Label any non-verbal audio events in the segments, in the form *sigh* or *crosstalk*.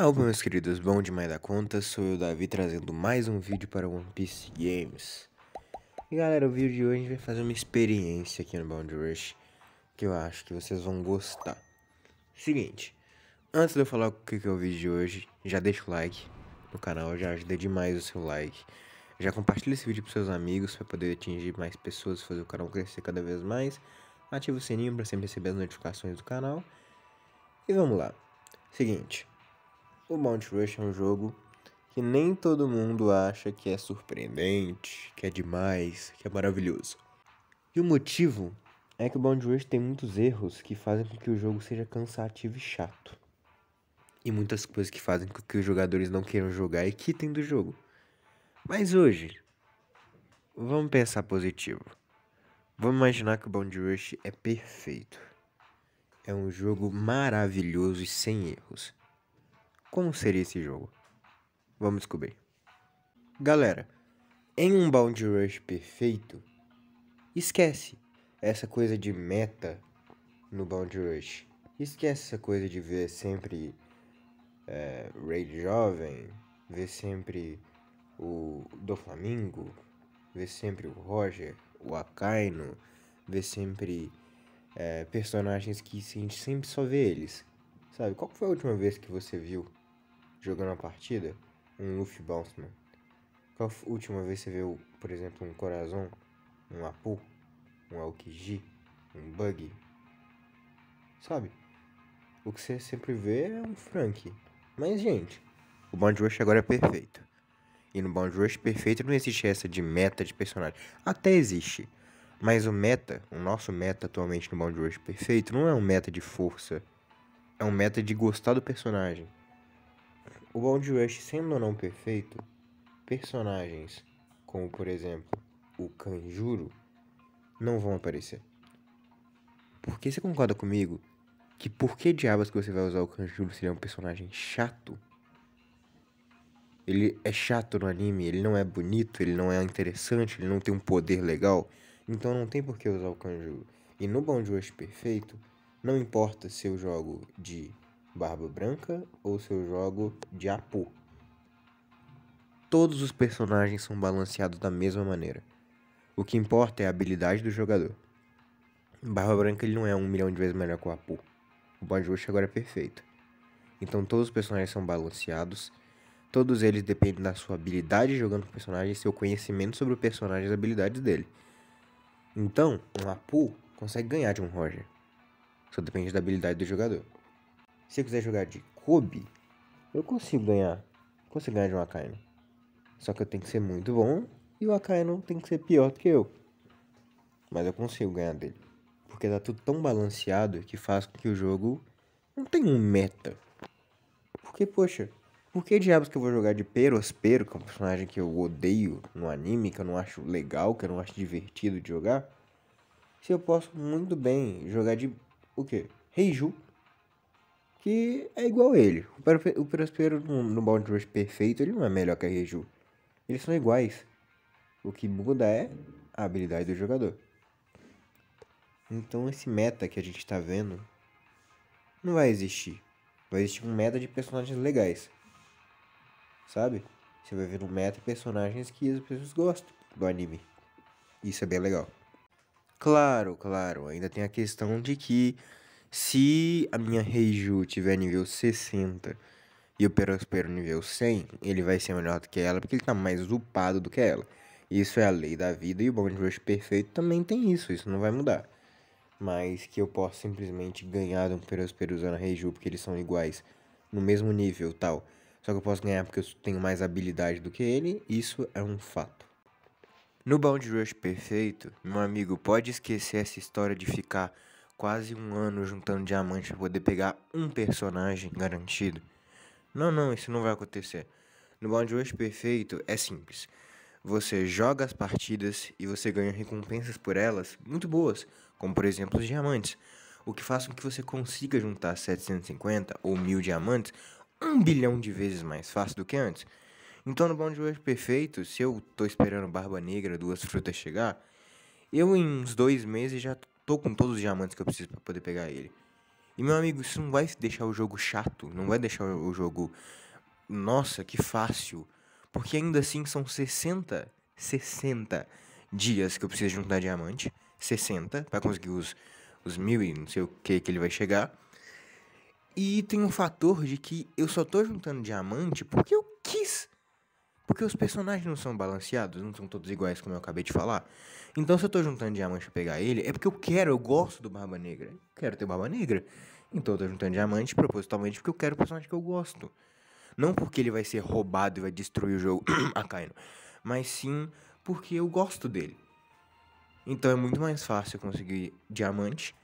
Alô meus queridos, bom demais da conta, sou eu Davi trazendo mais um vídeo para One Piece Games E galera, o vídeo de hoje a gente vai fazer uma experiência aqui no Bound Rush Que eu acho que vocês vão gostar Seguinte, antes de eu falar o que é o vídeo de hoje, já deixa o like no canal, já ajuda demais o seu like Já compartilha esse vídeo para seus amigos para poder atingir mais pessoas, fazer o canal crescer cada vez mais Ativa o sininho para sempre receber as notificações do canal E vamos lá, seguinte o Mount Rush é um jogo que nem todo mundo acha que é surpreendente, que é demais, que é maravilhoso. E o motivo é que o Mount Rush tem muitos erros que fazem com que o jogo seja cansativo e chato. E muitas coisas que fazem com que os jogadores não queiram jogar e quitem do jogo. Mas hoje, vamos pensar positivo. Vamos imaginar que o Bound Rush é perfeito. É um jogo maravilhoso e sem erros. Como seria esse jogo? Vamos descobrir. Galera, em um Bound Rush perfeito, esquece essa coisa de meta no Bound Rush. Esquece essa coisa de ver sempre é, Raid Jovem, ver sempre o do Flamengo, ver sempre o Roger, o Akaino, ver sempre é, personagens que a gente sempre só vê eles. Sabe, qual foi a última vez que você viu jogando a partida, um Luffy Bounceman. Qual a última vez você viu, por exemplo, um Corazon, um Apu, um Aokiji, um Bug? Sabe? O que você sempre vê é um Frank. Mas, gente, o Bound Rush agora é perfeito. E no Bound Rush perfeito não existe essa de meta de personagem. Até existe. Mas o meta, o nosso meta atualmente no Bound Rush perfeito, não é um meta de força. É um meta de gostar do personagem. O Bound Rush, sendo ou não perfeito, personagens como, por exemplo, o Kanjuro não vão aparecer. Porque você concorda comigo que por que diabos que você vai usar o Kanjuro se ele é um personagem chato? Ele é chato no anime, ele não é bonito, ele não é interessante, ele não tem um poder legal. Então não tem por que usar o Kanjuro. E no Bound Rush perfeito, não importa se eu jogo de Barba Branca ou se eu jogo de Apu. Todos os personagens são balanceados da mesma maneira. O que importa é a habilidade do jogador. Barba Branca ele não é um milhão de vezes melhor que o Apu. O Bajushi agora é perfeito. Então todos os personagens são balanceados. Todos eles dependem da sua habilidade jogando com o personagem e seu conhecimento sobre o personagem e as habilidades dele. Então, um Apu consegue ganhar de um Roger. Só depende da habilidade do jogador. Se eu quiser jogar de Kobe, eu consigo ganhar. Consigo ganhar de um Akainu. Só que eu tenho que ser muito bom e o Akainu tem que ser pior do que eu. Mas eu consigo ganhar dele. Porque tá tudo tão balanceado que faz com que o jogo não tenha um meta. Porque, poxa, por que diabos que eu vou jogar de Perospero, que é um personagem que eu odeio no anime, que eu não acho legal, que eu não acho divertido de jogar, se eu posso muito bem jogar de o quê? Reiju, que é igual a ele. O Prospero no, no Bound Rush perfeito, ele não é melhor que a Reju. Eles são iguais. O que muda é a habilidade do jogador. Então esse meta que a gente está vendo não vai existir. Vai existir um meta de personagens legais. Sabe? Você vai ver no meta personagens que as pessoas gostam do anime. Isso é bem legal. Claro, claro, ainda tem a questão de que se a minha Reiju tiver nível 60 e o Perospero nível 100, ele vai ser melhor do que ela, porque ele tá mais upado do que ela. Isso é a lei da vida e o Bond Rush perfeito também tem isso, isso não vai mudar. Mas que eu posso simplesmente ganhar de um Perospero usando a Reiju, porque eles são iguais, no mesmo nível tal. Só que eu posso ganhar porque eu tenho mais habilidade do que ele, isso é um fato. No Bound Rush perfeito, meu amigo, pode esquecer essa história de ficar quase um ano juntando diamantes para poder pegar um personagem garantido. Não, não, isso não vai acontecer. No Bound Rush perfeito é simples. Você joga as partidas e você ganha recompensas por elas muito boas, como por exemplo os diamantes, o que faz com que você consiga juntar 750 ou 1000 diamantes um bilhão de vezes mais fácil do que antes. Então no Bound Rush perfeito, se eu tô esperando Barba Negra, duas frutas chegar, eu em uns dois meses já tô com todos os diamantes que eu preciso para poder pegar ele. E meu amigo, isso não vai deixar o jogo chato, não vai deixar o jogo nossa, que fácil. Porque ainda assim são 60, 60 dias que eu preciso juntar diamante, 60 para conseguir os os mil e não sei o que que ele vai chegar. E tem um fator de que eu só tô juntando diamante porque eu porque os personagens não são balanceados, não são todos iguais, como eu acabei de falar. Então, se eu tô juntando diamante pra pegar ele, é porque eu quero, eu gosto do Barba Negra. Eu quero ter Barba Negra. Então, eu tô juntando diamante propositalmente porque eu quero o personagem que eu gosto. Não porque ele vai ser roubado e vai destruir o jogo, *coughs* a Akainu. Mas sim porque eu gosto dele. Então, é muito mais fácil conseguir diamante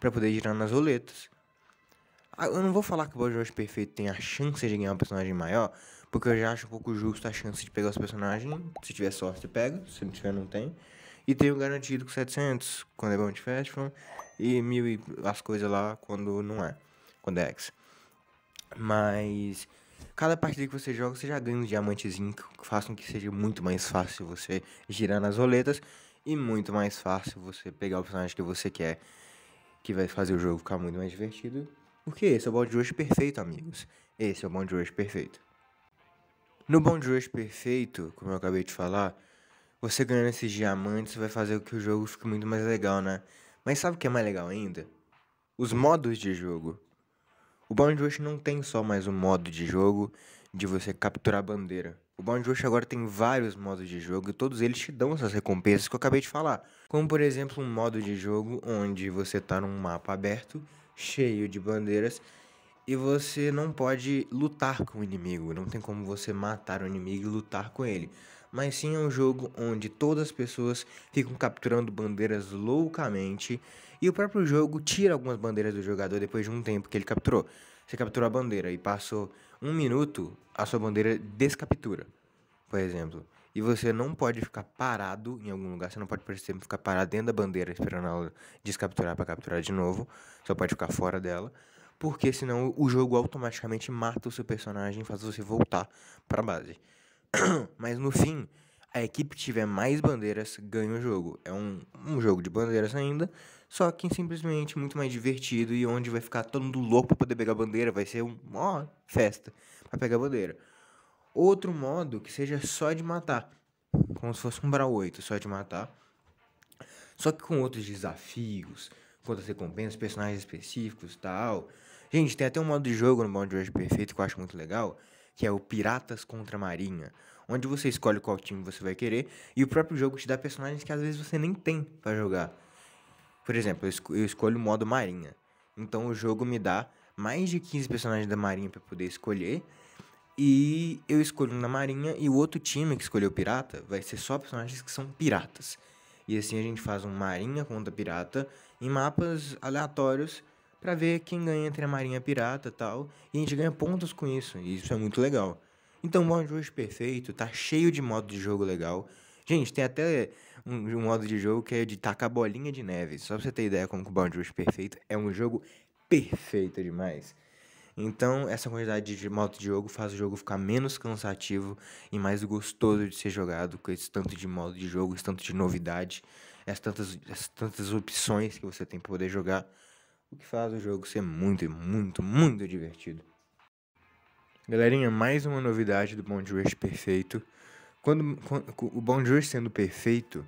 para poder girar nas roletas. Ah, eu não vou falar que o Bojo Perfeito tem a chance de ganhar um personagem maior, porque eu já acho um pouco justo a chance de pegar os personagens. Se tiver sorte, você pega. Se não tiver, não tem. E tenho garantido com 700 quando é Bounty Festival. E mil e as coisas lá quando não é. Quando é X. Mas. Cada partida que você joga, você já ganha um diamantezinho que façam que seja muito mais fácil você girar nas roletas e muito mais fácil você pegar o personagem que você quer, que vai fazer o jogo ficar muito mais divertido. Porque esse é o balde de hoje perfeito, amigos. Esse é o balde de hoje perfeito. No Bom de Hoje Perfeito, como eu acabei de falar, você ganhando esses diamantes vai fazer com que o jogo fique muito mais legal, né? Mas sabe o que é mais legal ainda? Os modos de jogo. O Bom de Hoje não tem só mais um modo de jogo de você capturar a bandeira. O Bound Rush agora tem vários modos de jogo e todos eles te dão essas recompensas que eu acabei de falar. Como por exemplo um modo de jogo onde você está num mapa aberto, cheio de bandeiras, e você não pode lutar com o inimigo, não tem como você matar o inimigo e lutar com ele. Mas sim é um jogo onde todas as pessoas ficam capturando bandeiras loucamente e o próprio jogo tira algumas bandeiras do jogador depois de um tempo que ele capturou. Você capturou a bandeira e passou um minuto, a sua bandeira descaptura, por exemplo. E você não pode ficar parado em algum lugar, você não pode, por exemplo, ficar parado dentro da bandeira esperando ela descapturar para capturar de novo, só pode ficar fora dela porque senão o jogo automaticamente mata o seu personagem e faz você voltar para base. *clears throat* Mas no fim, a equipe que tiver mais bandeiras ganha o jogo. É um, um jogo de bandeiras ainda, só que simplesmente muito mais divertido e onde vai ficar todo mundo louco pra poder pegar bandeira, vai ser uma festa pra pegar bandeira. Outro modo que seja só de matar, como se fosse um Brawl 8, só de matar. Só que com outros desafios, quantas recompensas, personagens específicos tal. Gente, tem até um modo de jogo no Bom de Hoje Perfeito que eu acho muito legal, que é o Piratas contra Marinha, onde você escolhe qual time você vai querer e o próprio jogo te dá personagens que às vezes você nem tem para jogar. Por exemplo, eu, eu escolho o modo Marinha, então o jogo me dá mais de 15 personagens da Marinha para poder escolher. E eu escolho na Marinha e o outro time que escolheu pirata vai ser só personagens que são piratas. E assim a gente faz um marinha contra pirata em mapas aleatórios para ver quem ganha entre a marinha e a pirata e tal. E a gente ganha pontos com isso, e isso é muito legal. Então, bom de hoje é perfeito, tá cheio de modo de jogo legal. Gente, tem até um, um, modo de jogo que é de tacar bolinha de neve. Só pra você ter ideia como que o Bound Rush é Perfeito é um jogo perfeito demais. Então, essa quantidade de modo de jogo faz o jogo ficar menos cansativo e mais gostoso de ser jogado, com esse tanto de modo de jogo, esse tanto de novidade, essas tantas, essas tantas opções que você tem para poder jogar, o que faz o jogo ser muito, muito, muito divertido. Galerinha, mais uma novidade do Bond Rush perfeito. Quando, quando o Bond Rush sendo perfeito,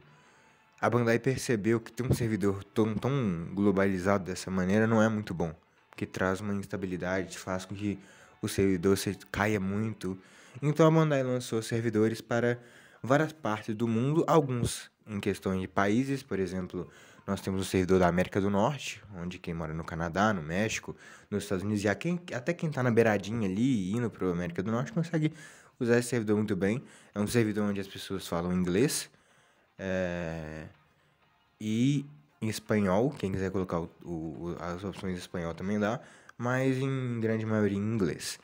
a Bandai percebeu que ter um servidor tão, tão globalizado dessa maneira não é muito bom que traz uma instabilidade, faz com que o servidor se caia muito. Então a Bandai lançou servidores para várias partes do mundo, alguns em questão de países, por exemplo, nós temos o servidor da América do Norte, onde quem mora no Canadá, no México, nos Estados Unidos, e até quem está na beiradinha ali, indo para a América do Norte, consegue usar esse servidor muito bem. É um servidor onde as pessoas falam inglês. É... E em espanhol, quem quiser colocar o, o, as opções em espanhol também dá, mas em grande maioria em inglês.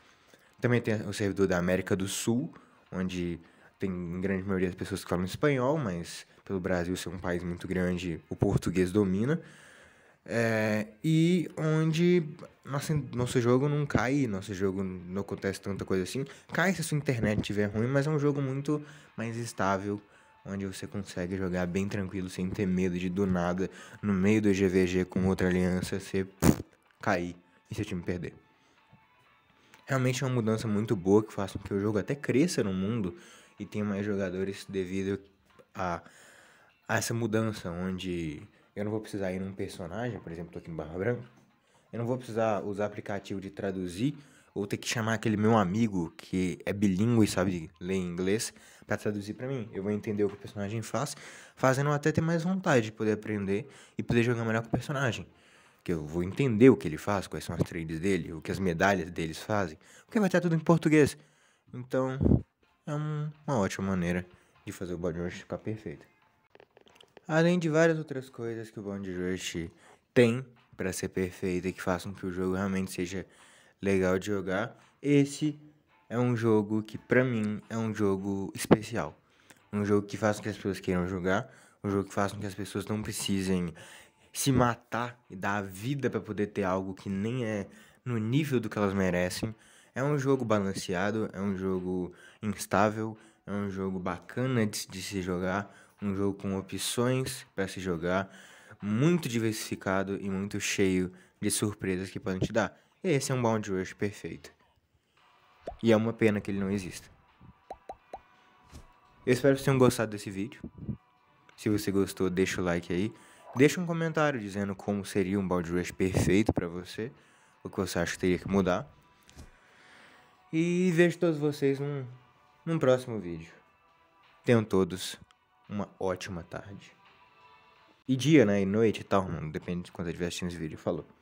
Também tem o servidor da América do Sul, onde tem em grande maioria as pessoas que falam espanhol, mas pelo Brasil ser um país muito grande, o português domina. É, e onde nosso, nosso jogo não cai, nosso jogo não acontece tanta coisa assim. Cai se a sua internet estiver ruim, mas é um jogo muito mais estável onde você consegue jogar bem tranquilo, sem ter medo de do nada, no meio do GVG com outra aliança, você cair e seu time perder. Realmente é uma mudança muito boa que faz com que o jogo até cresça no mundo e tenha mais jogadores devido a, a essa mudança, onde eu não vou precisar ir num personagem, por exemplo, tô aqui no Barra Branca, eu não vou precisar usar aplicativo de traduzir ou ter que chamar aquele meu amigo que é bilíngue e sabe ler inglês para traduzir para mim. Eu vou entender o que o personagem faz, fazendo até ter mais vontade de poder aprender e poder jogar melhor com o personagem. Que eu vou entender o que ele faz, quais são as trades dele, o que as medalhas deles fazem, porque vai estar tudo em português. Então, é um, uma ótima maneira de fazer o Bond Rush ficar perfeito. Além de várias outras coisas que o Bond Rush tem para ser perfeito e que façam que o jogo realmente seja legal de jogar. Esse é um jogo que, pra mim, é um jogo especial. Um jogo que faz com que as pessoas queiram jogar, um jogo que faz com que as pessoas não precisem se matar e dar a vida para poder ter algo que nem é no nível do que elas merecem. É um jogo balanceado, é um jogo instável, é um jogo bacana de, de se jogar, um jogo com opções para se jogar, muito diversificado e muito cheio de surpresas que podem te dar. Esse é um Bound Rush perfeito. E é uma pena que ele não exista. Eu espero que tenham gostado desse vídeo. Se você gostou, deixa o like aí. Deixa um comentário dizendo como seria um Bound Rush perfeito para você. O que você acha que teria que mudar. E vejo todos vocês num, num próximo vídeo. Tenham todos uma ótima tarde. E dia, né? E noite e tal, mano. Depende de quando estiver assistindo esse vídeo. Falou.